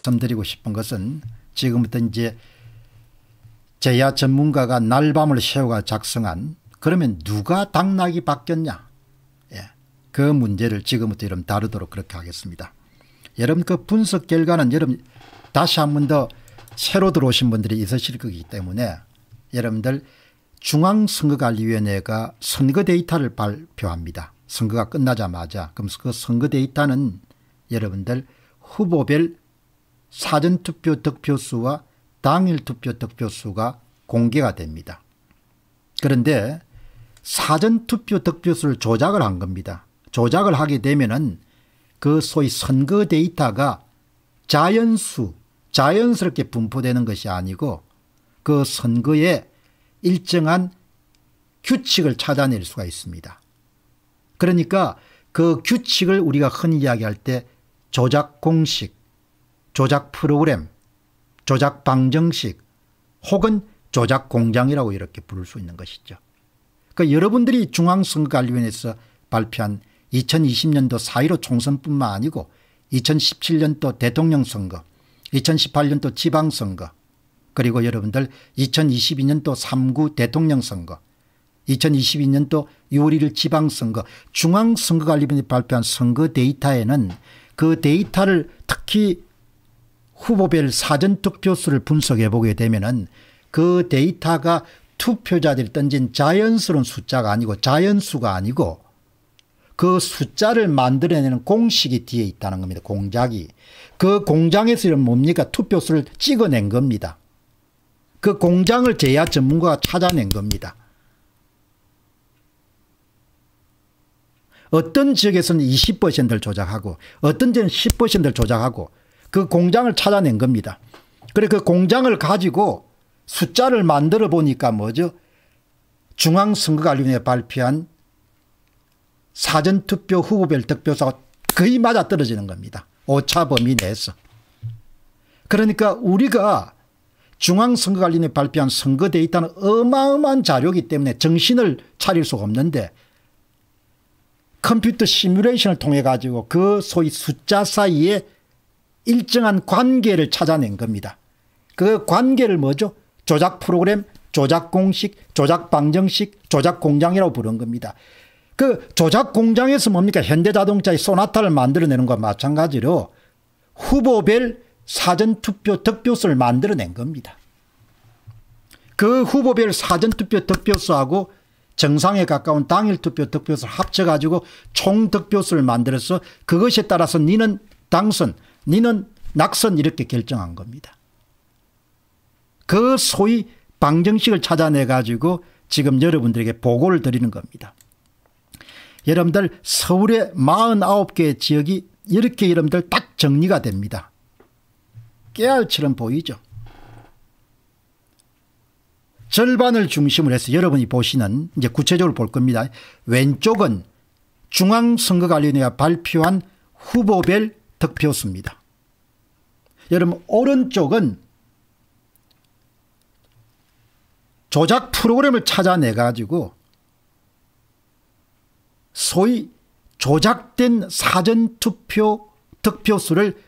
말씀드리고 싶은 것은 지금부터 이제 제야 전문가가 날밤을 새우가 작성한 그러면 누가 당락이 바뀌었냐 예. 그 문제를 지금부터 여러분 다루도록 그렇게 하겠습니다. 여러분 그 분석 결과는 여러분 다시 한 번 더 새로 들어오신 분들이 있으실 거기 때문에 여러분들 중앙선거관리위원회가 선거 데이터를 발표합니다. 선거가 끝나자마자 그럼 그 선거 데이터는 여러분들 후보별 사전투표 득표수와 당일투표 득표수가 공개가 됩니다. 그런데 사전투표 득표수를 조작을 한 겁니다. 조작을 하게 되면은 그 소위 선거 데이터가 자연수, 자연스럽게 분포되는 것이 아니고 그 선거에 일정한 규칙을 찾아낼 수가 있습니다. 그러니까 그 규칙을 우리가 흔히 이야기할 때 조작 공식, 조작 프로그램, 조작 방정식 혹은 조작 공장이라고 이렇게 부를 수 있는 것이죠. 그러니까 여러분들이 중앙선거관리위원회에서 발표한 2020년도 4.15 총선뿐만 아니고 2017년도 대통령 선거, 2018년도 지방선거, 그리고 여러분들 2022년도 3구 대통령 선거, 2022년도 6월 1일 지방선거, 중앙선거관리위원회 발표한 선거 데이터에는 그 데이터를 특히 후보별 사전투표수를 분석해 보게 되면 은그 데이터가 투표자들이 던진 자연스러운 숫자가 아니고 자연수가 아니고 그 숫자를 만들어내는 공식이 뒤에 있다는 겁니다. 공작이. 그 공장에서 뭡니까? 투표수를 찍어낸 겁니다. 그 공장을 제야 전문가가 찾아낸 겁니다. 어떤 지역에서는 20%를 조작하고 어떤 지역은 10%를 조작하고 그 공장을 찾아낸 겁니다. 그래 그 공장을 가지고 숫자를 만들어 보니까 뭐죠? 중앙선거관리위원회 발표한 사전투표 후보별 득표수가 거의 맞아떨어지는 겁니다. 오차 범위 내에서. 그러니까 우리가 중앙선거관리위원회 발표한 선거 데이터는 어마어마한 자료이기 때문에 정신을 차릴 수가 없는데 컴퓨터 시뮬레이션을 통해 가지고 그 소위 숫자 사이에 일정한 관계를 찾아낸 겁니다. 그 관계를 뭐죠? 조작 프로그램, 조작 공식, 조작 방정식, 조작 공장이라고 부른 겁니다. 그 조작 공장에서 뭡니까? 현대자동차의 소나타를 만들어내는 것과 마찬가지로 후보별 사전투표 득표수를 만들어낸 겁니다. 그 후보별 사전투표 득표수하고 정상에 가까운 당일투표 득표수를 합쳐가지고 총득표수를 만들어서 그것에 따라서 니는 당선 니는 낙선 이렇게 결정한 겁니다. 그 소위 방정식을 찾아내 가지고 지금 여러분들에게 보고를 드리는 겁니다. 여러분들 서울의 4 9개 지역이 이렇게 여러분들 딱 정리가 됩니다. 깨알처럼 보이죠. 절반을 중심으로 해서 여러분이 보시는 이제 구체적으로 볼 겁니다. 왼쪽은 중앙선거관리위원회가 발표한 후보별 득표수입니다. 여러분 오른쪽은 조작 프로그램을 찾아내 가지고 소위 조작된 사전투표 득표수를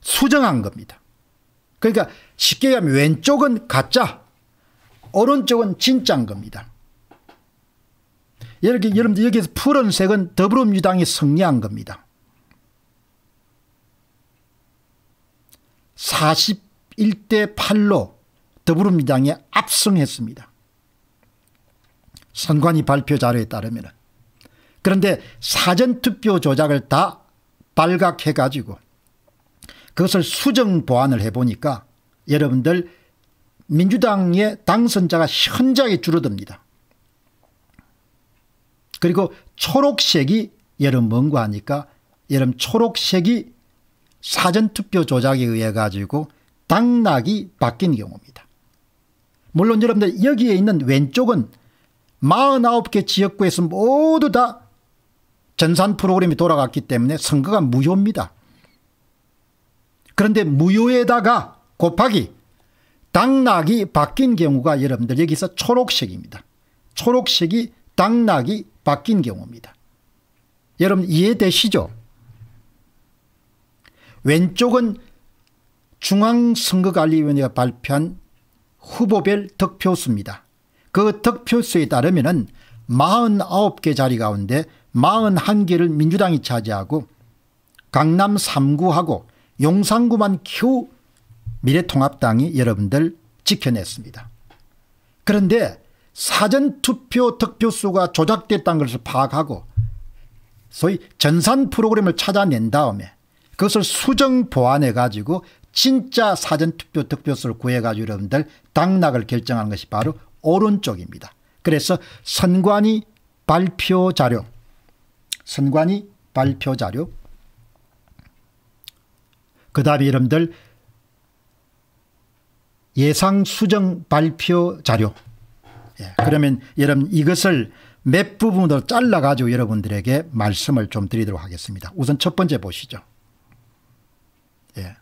수정한 겁니다. 그러니까 쉽게 얘기하면 왼쪽은 가짜 오른쪽은 진짜인 겁니다. 여러분들 여기서 푸른색은 더불어민주당이 승리한 겁니다. 41대 8로 더불어민주당에 압승했습니다. 선관위 발표 자료에 따르면 그런데 사전투표 조작을 다 발각해 가지고 그것을 수정 보완을 해보니까 여러분들 민주당의 당선자가 현저하게 줄어듭니다. 그리고 초록색이 여름 뭔가 하니까 여름 초록색이 사전투표 조작에 의해 가지고 당락이 바뀐 경우입니다. 물론 여러분들 여기에 있는 왼쪽은 49개 지역구에서 모두 다 전산 프로그램이 돌아갔기 때문에 선거가 무효입니다. 그런데 무효에다가 곱하기 당락이 바뀐 경우가 여러분들 여기서 초록색입니다. 초록색이 당락이 바뀐 경우입니다. 여러분 이해되시죠? 왼쪽은 중앙선거관리위원회가 발표한 후보별 득표수입니다. 그 득표수에 따르면 49개 자리 가운데 41개를 민주당이 차지하고 강남 3구하고 용산구만 겨우 미래통합당이 여러분들 지켜냈습니다. 그런데 사전투표 득표수가 조작됐다는 것을 파악하고 소위 전산 프로그램을 찾아낸 다음에 그것을 수정 보완해 가지고 진짜 사전투표 득표수를 구해가지고 여러분들 당락을 결정하는 것이 바로 오른쪽입니다. 그래서 선관위 발표 자료 선관위 발표 자료 그 다음에 여러분들 예상 수정 발표 자료 예, 그러면 여러분 이것을 몇 부분으로 잘라가지고 여러분들에게 말씀을 좀 드리도록 하겠습니다. 우선 첫 번째 보시죠. 예.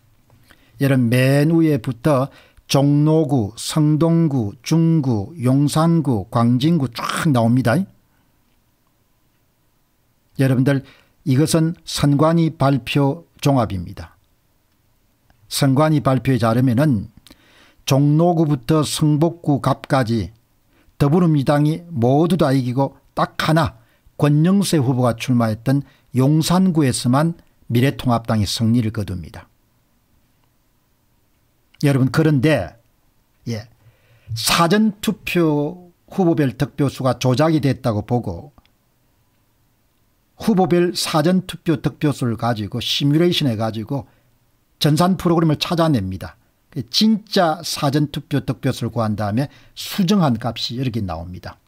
이런 맨 위에 부터 종로구, 성동구, 중구, 용산구, 광진구 쫙 나옵니다. 여러분들 이것은 선관위 발표 종합입니다. 선관위 발표에 따르면 종로구부터 성북구 갑까지 더불어민주당이 모두 다 이기고 딱 하나 권영세 후보가 출마했던 용산구에서만 미래통합당이 승리를 거둡니다. 여러분 그런데 예. 사전투표 후보별 득표수가 조작이 됐다고 보고 후보별 사전투표 득표수를 가지고 시뮬레이션 해가지고 전산 프로그램을 찾아냅니다. 진짜 사전투표 득표수를 구한 다음에 수정한 값이 이렇게 나옵니다.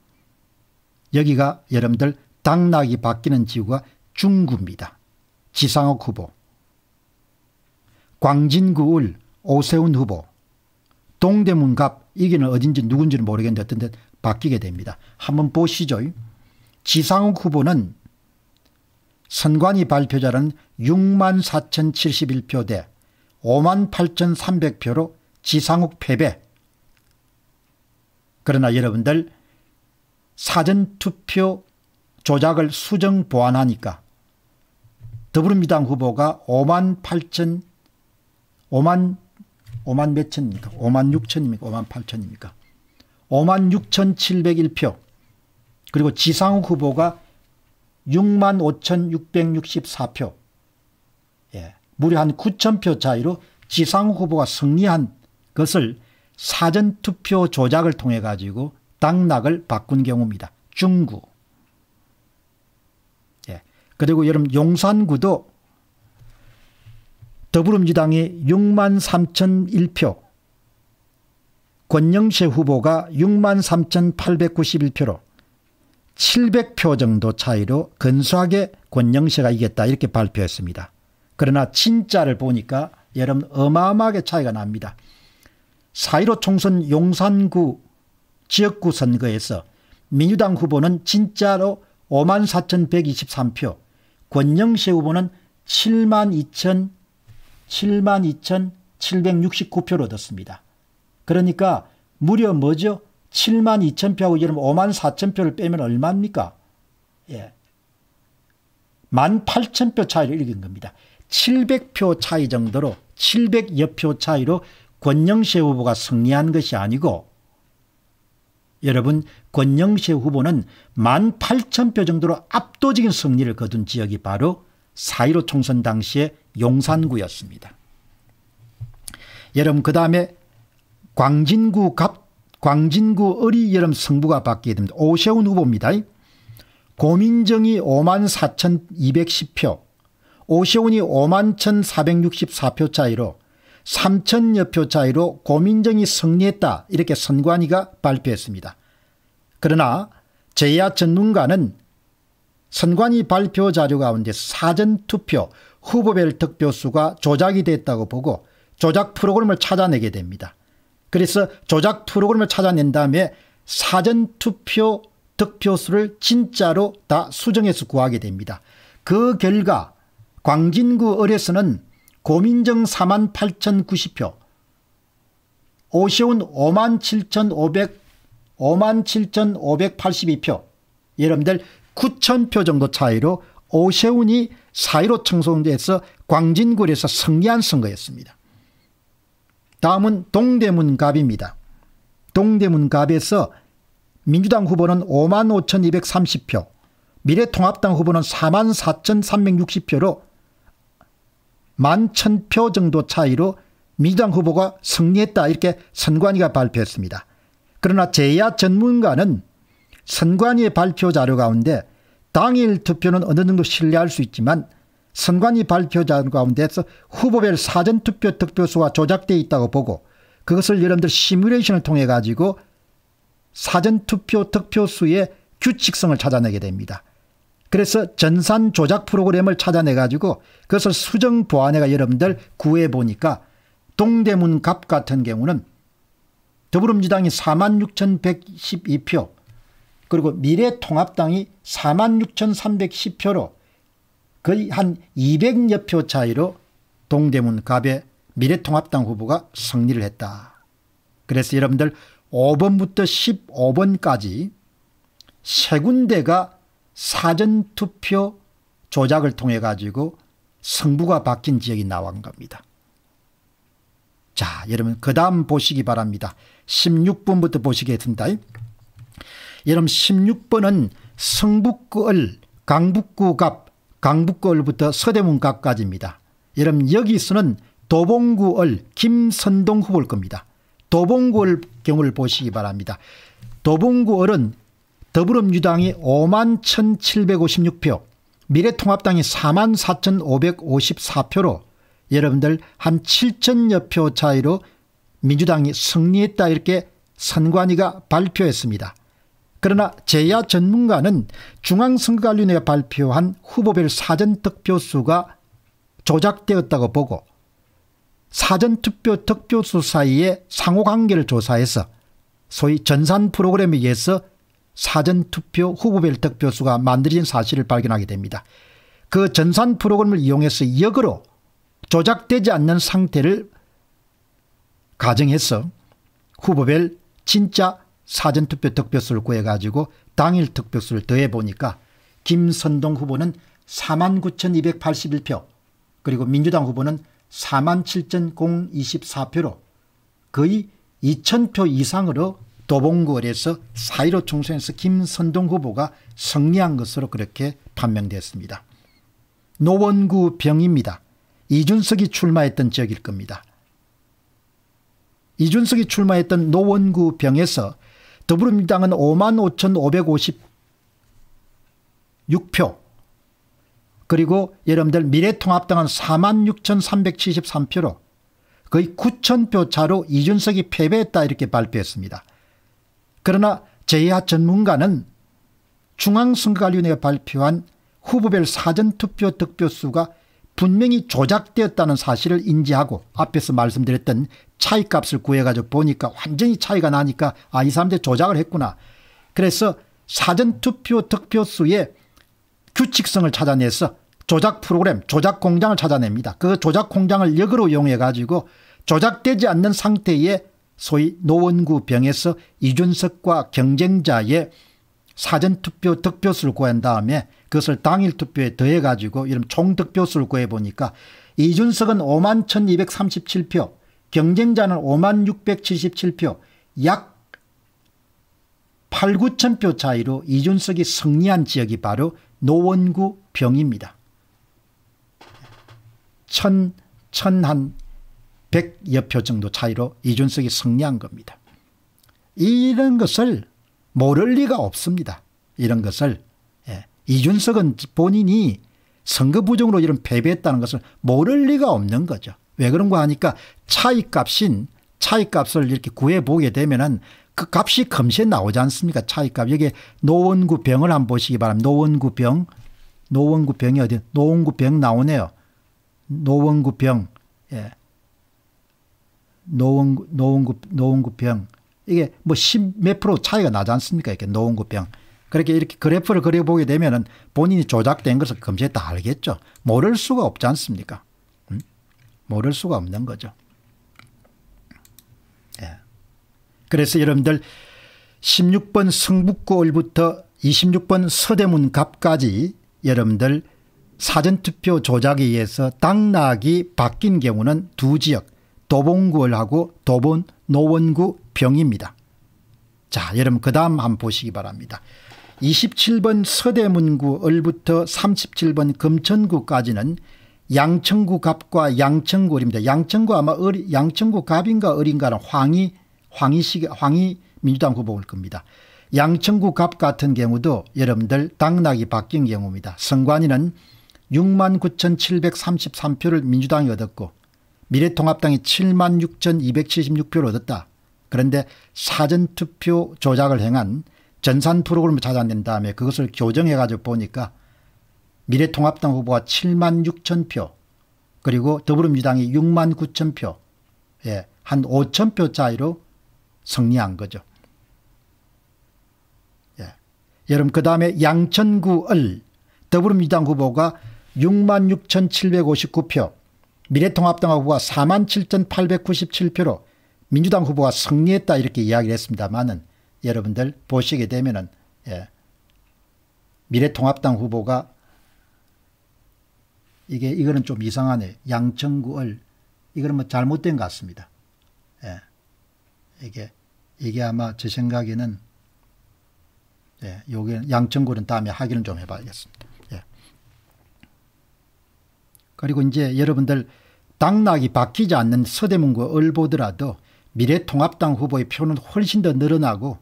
여기가 여러분들 당락이 바뀌는 지구가 중구입니다. 지상욱 후보. 광진구 울 오세훈 후보 동대문갑 이기는 어딘지 누군지는 모르겠는데 어떤 데 바뀌게 됩니다. 한번 보시죠. 지상욱 후보는 선관위 발표자는 6만 4,071표 대 5만 8,300표로 지상욱 패배. 그러나 여러분들 사전투표 조작을 수정 보완하니까 더불어민주당 후보가 5만 8천 5만 5만 몇천입니까? 5만 6천입니까? 5만 8천입니까? 5만 6,701표. 그리고 지상 후보가 6만 5,664표. 예. 무려 한9 0표 차이로 지상 후보가 승리한 것을 사전투표 조작을 통해 가지고 당락을 바꾼 경우입니다. 중구. 예. 그리고 여러분 용산구도 더불어민주당이 6만 3천 1표, 권영세 후보가 6만 3,891표로 700표 정도 차이로 근소하게 권영세가 이겼다 이렇게 발표했습니다. 그러나 진짜를 보니까 여러분 어마어마하게 차이가 납니다. 4.15 총선 용산구 지역구 선거에서 민주당 후보는 진짜로 5만 4,123표, 권영세 후보는 7만 2,000 72,769표를 얻었습니다. 그러니까 무려 뭐죠? 72,000표하고 여러분 54,000표를 빼면 얼마입니까? 예. 18,000표 차이를 이긴 겁니다. 700표 차이 정도로 700여 표 차이로 권영세 후보가 승리한 것이 아니고 여러분 권영세 후보는 18,000표 정도로 압도적인 승리를 거둔 지역이 바로 4.15 총선 당시에 용산구였습니다. 여러분 그 다음에 광진구 갑 광진구 을이 여름 성부가 바뀌게 됩니다. 오세훈 후보입니다. 고민정이 5만 4,210표, 오세훈이 5만 1,464표 차이로 3천여 표 차이로 고민정이 승리했다 이렇게 선관위가 발표했습니다. 그러나 제야 전문가는 선관위 발표 자료 가운데 사전투표 후보별 득표수가 조작이 됐다고 보고 조작 프로그램을 찾아내게 됩니다. 그래서 조작 프로그램을 찾아낸 다음에 사전투표 득표수를 진짜로 다 수정해서 구하게 됩니다. 그 결과 광진구 을에서는 고민정 4만 8,090표, 오시온 5만 7,500, 5만 7,582표, 여러분들 9천표 정도 차이로 오세훈이 4.15 청소년대에서 광진구에서 승리한 선거였습니다. 다음은 동대문갑입니다. 동대문갑에서 민주당 후보는 5만 5,230표, 미래통합당 후보는 4만 4,360표로 1만 1,000표 정도 차이로 민주당 후보가 승리했다 이렇게 선관위가 발표했습니다. 그러나 제야 전문가는 선관위 의 발표 자료 가운데 당일 투표는 어느 정도 신뢰할 수 있지만 선관위 발표 자료 가운데서 후보별 사전투표 득표수가 조작되어 있다고 보고 그것을 여러분들 시뮬레이션을 통해 가지고 사전투표 득표수의 규칙성을 찾아내게 됩니다. 그래서 전산 조작 프로그램을 찾아내 가지고 그것을 수정 보안회가 여러분들 구해 보니까 동대문 갑 같은 경우는 더불어민주당이 46,112표 그리고 미래통합당이 46,310표로 거의 한 200여 표 차이로 동대문 갑의 미래통합당 후보가 승리를 했다. 그래서 여러분들 5번부터 15번까지 세 군데가 사전투표 조작을 통해 가지고 승부가 바뀐 지역이 나온 겁니다. 자 여러분 그 다음 보시기 바랍니다. 16번부터 보시게 된다. 이름 16번은 성북구을 강북구갑 강북구을부터 서대문갑까지입니다. 이름 여기서는 도봉구을 김선동 후보일 겁니다. 도봉구을 경우를 보시기 바랍니다. 도봉구을은 더불어민주당이 5만 1,756표 미래통합당이 4만 4,554표로 여러분들 한 7천여 표 차이로 민주당이 승리했다 이렇게 선관위가 발표했습니다. 그러나 제야 전문가는 중앙선거관리위원회가 발표한 후보별 사전 득표수가 조작되었다고 보고 사전투표 득표수 사이의 상호관계를 조사해서 소위 전산 프로그램에 의해서 사전투표 후보별 득표수가 만들어진 사실을 발견하게 됩니다. 그 전산 프로그램을 이용해서 역으로 조작되지 않는 상태를 가정해서 후보별 진짜 사전투표 득표수를 구해가지고 당일 득표수를 더해보니까 김선동 후보는 49,281표 그리고 민주당 후보는 47,024표로 거의 2,000표 이상으로 도봉구에서 4.15 총선에서 김선동 후보가 승리한 것으로 그렇게 판명됐습니다. 노원구 병입니다. 이준석이 출마했던 지역일 겁니다. 이준석이 출마했던 노원구 병에서 더불어민주당은 5만 5,556표 그리고 여러분들 미래통합당은 4만 6,373표로 거의 9,000표 차로 이준석이 패배했다 이렇게 발표했습니다. 그러나 제야 전문가는 중앙선거관리위원회가 발표한 후보별 사전투표 득표수가 분명히 조작되었다는 사실을 인지하고 앞에서 말씀드렸던 차이값을 구해가지고 보니까 완전히 차이가 나니까 아이 사람들 조작을 했구나. 그래서 사전투표 득표수의 규칙성을 찾아내서 조작 프로그램 조작 공장을 찾아냅니다. 그 조작 공장을 역으로 이용해 가지고 조작되지 않는 상태의 소위 노원구 병에서 이준석과 경쟁자의 사전투표 득표수를 구한 다음에 그것을 당일 투표에 더해 가지고 이런 총득표수를 구해 보니까 이준석은 5만 1237표 경쟁자는 5만 677표 약 8, 9천 표 차이로 이준석이 승리한 지역이 바로 노원구 병입니다. 천, 천한 100여 표 정도 차이로 이준석이 승리한 겁니다. 이런 것을 모를 리가 없습니다. 이런 것을 예. 이준석은 본인이 선거 부정으로 이런 패배했다는 것을 모를 리가 없는 거죠. 왜 그런가 하니까 차이값인 차이값을 이렇게 구해보게 되면은 그 값이 검시에 나오지 않습니까? 차이값. 여기 노원구 병을 한번 보시기 바랍니다. 노원구 병. 노원구 병이 어디? 노원구 병 나오네요. 노원구 병. 예. 노원구, 노원구, 노원구 병. 이게 뭐십몇 프로 차이가 나지 않습니까? 이렇게 놓은 것병. 그렇게 이렇게 그래프를 그려보게 되면은 본인이 조작된 것을 검지했다 알겠죠. 모를 수가 없지 않습니까? 음? 모를 수가 없는 거죠. 예. 그래서 여러분들 16번 성북구을부터 26번 서대문 갑까지 여러분들 사전투표 조작에 의해서 당락이 바뀐 경우는 두 지역 도봉구을하고 도본 노원구 병입니다. 자 여러분 그 다음 한번 보시기 바랍니다. 27번 서대문구 을부터 37번 금천구까지는 양천구 갑과 양천구입니다. 양천구 아마 어리, 양천구 갑인가 어린가는 황희 황희식 황희 민주당 후보일 겁니다. 양천구 갑 같은 경우도 여러분들 당락이 바뀐 경우입니다. 선관위는 6 9,733표를 민주당이 얻었고 미래통합당이 7 6,276표를 얻었다. 그런데 사전투표 조작을 행한 전산 프로그램을 찾아낸 다음에 그것을 교정해 가지고 보니까 미래통합당 후보가 7만 6천 표 그리고 더불어민주당이 6만 9천 표, 예, 한 5천 표 차이로 승리한 거죠. 예. 여러분 그 다음에 양천구을 더불어민주당 후보가 6만 6,759표 미래통합당 후보가 4만 7,897표로 민주당 후보가 승리했다 이렇게 이야기를 했습니다만은 여러분들 보시게 되면은 예, 미래통합당 후보가 이게 이거는 좀 이상하네. 양천구을 이거는 뭐 잘못된 것 같습니다. 예, 이게 이게 아마 제 생각에는 예, 요게 양천구는 다음에 확인을 좀 해봐야겠습니다. 예. 그리고 이제 여러분들 당락이 바뀌지 않는 서대문구 을보더라도 미래통합당 후보의 표는 훨씬 더 늘어나고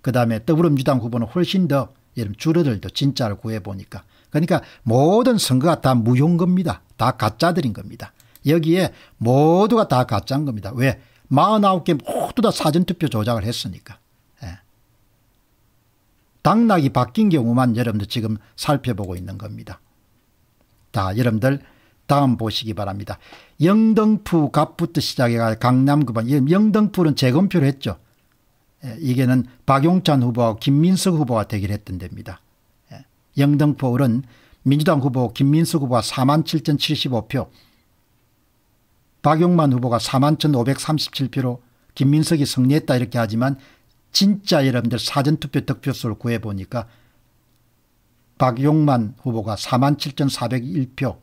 그 다음에 더불어민주당 후보는 훨씬 더 예를 줄어들도 진짜를 구해보니까. 그러니까 모든 선거가 다무용 겁니다. 다 가짜들인 겁니다. 여기에 모두가 다 가짜인 겁니다. 왜? 49개 모두 다 사전투표 조작을 했으니까. 예. 당락이 바뀐 경우만 여러분들 지금 살펴보고 있는 겁니다. 자, 여러분들 다음 보시기 바랍니다. 영등포 갑부터 시작해가 강남구번 예, 영등포는 재검표를 했죠. 예, 이게는 박용찬 후보와 김민석 후보가 대결했던 데입니다. 예, 영등포는 민주당 후보 김민석 후보가 4만 7,075표 박용만 후보가 4만 1,537표로 김민석이 승리했다 이렇게 하지만 진짜 여러분들 사전투표 득표수를 구해보니까 박용만 후보가 4만 7,401표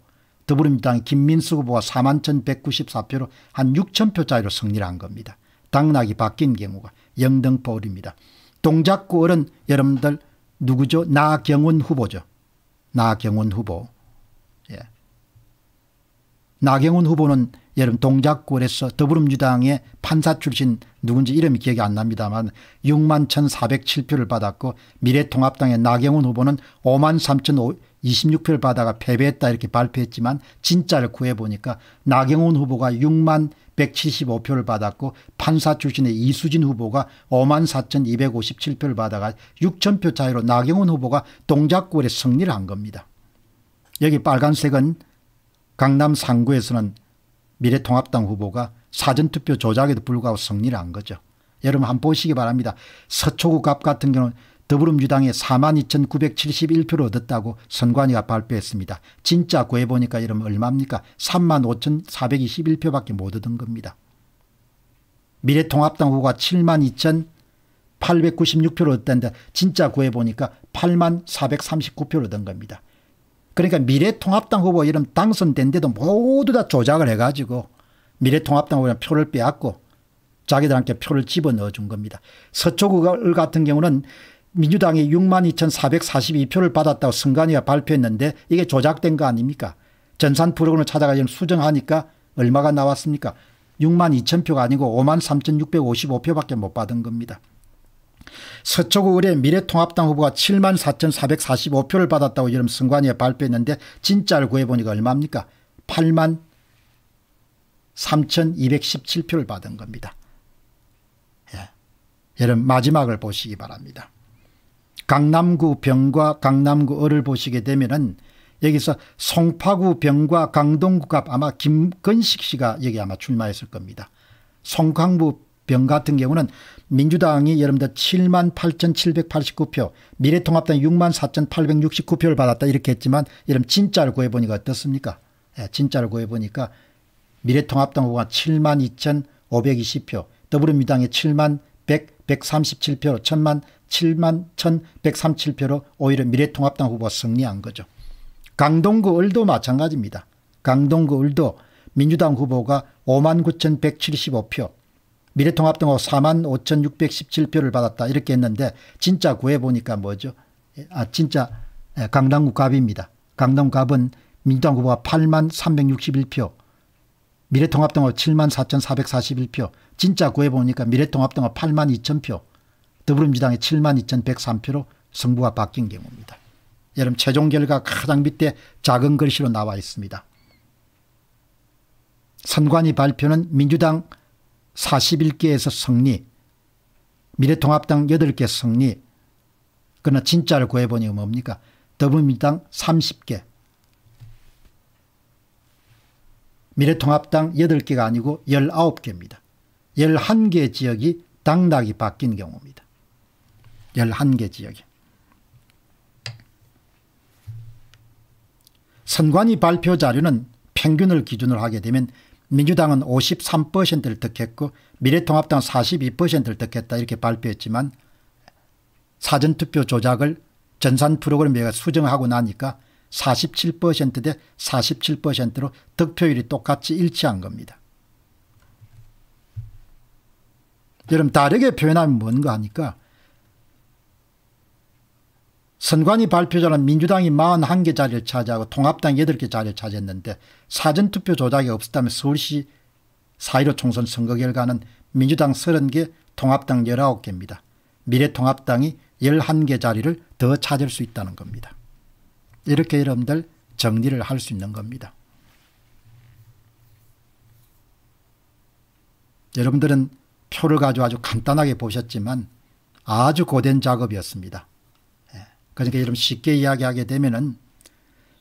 더불어민주당 김민수 후보가 4만 1,194표로 한 6천 표 차이로 승리를 한 겁니다. 당락이 바뀐 경우가 영등포을입니다. 동작구 을은 여러분들 누구죠? 나경원 후보죠. 나경원 후보. 예. 나경원 후보는 여러분 동작구에서 더불어민주당의 판사 출신 누군지 이름이 기억이 안 납니다만 6만 1,407표를 받았고 미래통합당의 나경원 후보는 5만 3,000 26표를 받아가 패배했다 이렇게 발표했지만 진짜를 구해보니까 나경원 후보가 6만 175표를 받았고 판사 출신의 이수진 후보가 5만 4,257표를 받아가 6천표 차이로 나경원 후보가 동작골에 승리를 한 겁니다. 여기 빨간색은 강남 3구에서는 미래통합당 후보가 사전투표 조작에도 불구하고 승리를 한 거죠. 여러분 한번 보시기 바랍니다. 서초구 갑 같은 경우는 더불어민주당이 42,971표를 얻었다고 선관위가 발표했습니다. 진짜 구해보니까 이러면 얼마입니까? 35,421표밖에 못 얻은 겁니다. 미래통합당 후보가 72,896표를 얻던데 진짜 구해보니까 8 4 3 9표를 얻은 겁니다. 그러니까 미래통합당 후보 이름 당선된데도 모두 다 조작을 해가지고 미래통합당 후보는 표를 빼앗고 자기들한테 표를 집어넣어 준 겁니다. 서초구 같은 경우는 민주당이 62,442표를 받았다고 선관위가 발표했는데 이게 조작된 거 아닙니까? 전산 프로그램을 찾아가 지 수정하니까 얼마가 나왔습니까? 62,000표가 아니고 53,655표밖에 못 받은 겁니다. 서초구 의뢰 미래통합당 후보가 74,445표를 받았다고 여름 선관위에 발표했는데 진짜를 구해보니까 얼마입니까? 8만 3,217표를 받은 겁니다. 예. 여러분 마지막을 보시기 바랍니다. 강남구 병과 강남구 을을 보시게 되면은 여기서 송파구 병과 강동구 갑 아마 김건식 씨가 여기 아마 출마했을 겁니다. 송강부 병 같은 경우는 민주당이 여러분들 7만 8,789표, 미래통합당 6만 4,869표를 받았다 이렇게 했지만 여러분 진짜를 구해보니까 어떻습니까? 예, 진짜를 구해보니까 미래통합당 후보가 7만 2,520표, 더불어민주당이 7만 137표로 천만 7만 1137표로 오히려 미래통합당 후보 승리한 거죠. 강동구 을도 마찬가지입니다. 강동구 을도 민주당 후보가 5만 9,175표 미래통합당 후 4만 5,617표를 받았다 이렇게 했는데 진짜 구해보니까 뭐죠? 아 진짜 예, 강당구 갑입니다. 강당구 갑은 민주당 후보가 8만 361표 미래통합당 후 7만 4,441표 진짜 구해보니까 미래통합당은 8만 2천 표 더불어민주당이 7만 2,103표로 승부가 바뀐 경우입니다. 여러분 최종 결과 가장 밑에 작은 글씨로 나와 있습니다. 선관위 발표는 민주당 41개에서 승리, 미래통합당 8개 승리, 그러나 진짜를 구해보니 뭡니까? 더불어민주당 30개, 미래통합당 8개가 아니고 19개입니다. 11개 지역이 당락이 바뀐 경우입니다. 11개 지역이. 선관위 발표 자료는 평균을 기준으로 하게 되면 민주당은 53%를 득했고 미래통합당 42%를 득했다 이렇게 발표했지만 사전투표 조작을 전산 프로그램에 수정하고 나니까 47%대 47%로 득표율이 똑같이 일치한 겁니다. 여러분 다르게 표현하면 뭔가 하니까 선관위 발표자는 민주당이 41개 자리를 차지하고 통합당 8개 자리를 차지했는데 사전투표 조작이 없었다면 서울시 4.15 총선 선거 결과는 민주당 30개 통합당 19개입니다. 미래통합당이 11개 자리를 더 찾을 수 있다는 겁니다. 이렇게 여러분들 정리를 할 수 있는 겁니다. 여러분들은 표를 가지고 아주 간단하게 보셨지만 아주 고된 작업이었습니다. 예. 그러니까 여러분 쉽게 이야기하게 되면은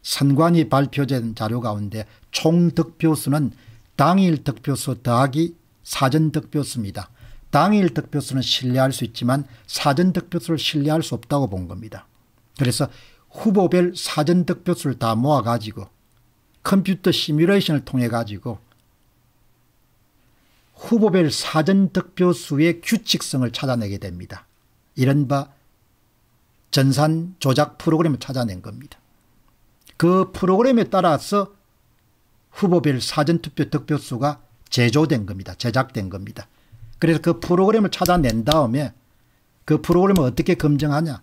선관위 발표된 자료 가운데 총 득표수는 당일 득표수 더하기 사전 득표수입니다. 당일 득표수는 신뢰할 수 있지만 사전 득표수를 신뢰할 수 없다고 본 겁니다. 그래서 후보별 사전 득표수를 다 모아가지고 컴퓨터 시뮬레이션을 통해 가지고 후보별 사전 득표수의 규칙성을 찾아내게 됩니다. 이른바 전산 조작 프로그램을 찾아낸 겁니다. 그 프로그램에 따라서 후보별 사전투표 득표수가 제조된 겁니다. 제작된 겁니다. 그래서 그 프로그램을 찾아낸 다음에 그 프로그램을 어떻게 검증하냐.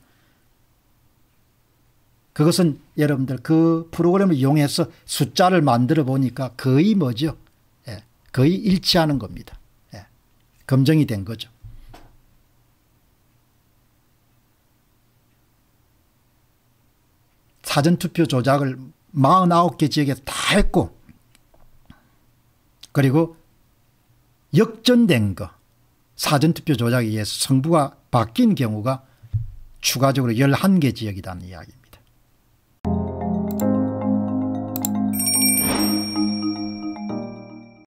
그것은 여러분들 그 프로그램을 이용해서 숫자를 만들어 보니까 거의 뭐죠. 거의 일치하는 겁니다. 예. 검증이 된 거죠. 사전투표 조작을 49개 지역에서 다 했고 그리고 역전된 거 사전투표 조작에 의해서 성부가 바뀐 경우가 추가적으로 11개 지역이라는 이야기입니다.